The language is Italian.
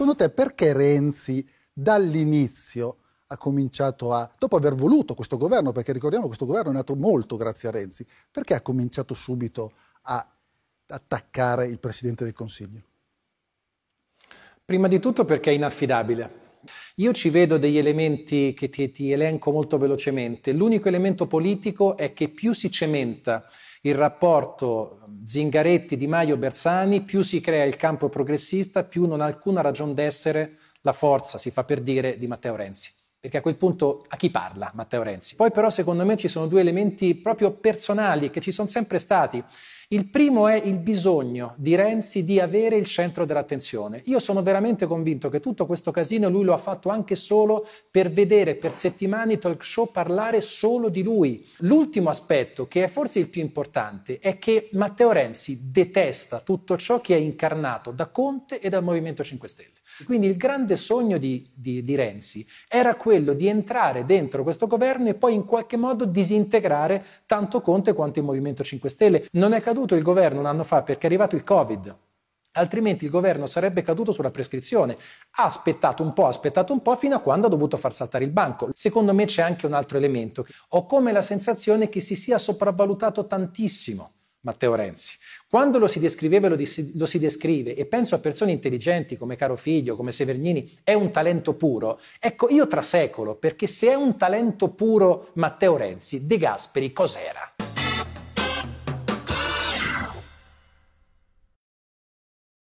Secondo te perché Renzi dall'inizio ha cominciato a, dopo aver voluto questo governo, perché ricordiamo che questo governo è nato molto grazie a Renzi, perché ha cominciato subito a attaccare il Presidente del Consiglio? Prima di tutto perché è inaffidabile. Io ci vedo degli elementi che ti, ti elenco molto velocemente. L'unico elemento politico è che più si cementa il rapporto Zingaretti-Di Maio-Bersani, più si crea il campo progressista, più non ha alcuna ragione d'essere la forza, si fa per dire, di Matteo Renzi. Perché a quel punto a chi parla Matteo Renzi? Poi però secondo me ci sono due elementi proprio personali che ci sono sempre stati. Il primo è il bisogno di Renzi di avere il centro dell'attenzione. Io sono veramente convinto che tutto questo casino lui lo ha fatto anche solo per vedere per settimane i talk show parlare solo di lui. L'ultimo aspetto, che è forse il più importante, è che Matteo Renzi detesta tutto ciò che è incarnato da Conte e dal Movimento 5 Stelle. Quindi il grande sogno di, di, di Renzi era quello di entrare dentro questo governo e poi in qualche modo disintegrare tanto Conte quanto il Movimento 5 Stelle. Non è caduto caduto il governo un anno fa perché è arrivato il Covid, altrimenti il governo sarebbe caduto sulla prescrizione. Ha aspettato un po', ha aspettato un po' fino a quando ha dovuto far saltare il banco. Secondo me c'è anche un altro elemento. Ho come la sensazione che si sia sopravvalutato tantissimo Matteo Renzi. Quando lo si descriveva lo, dis- lo si descrive, e penso a persone intelligenti come Caro Figlio, come Severnini, è un talento puro. Ecco, io trasecolo, perché se è un talento puro Matteo Renzi, De Gasperi cos'era?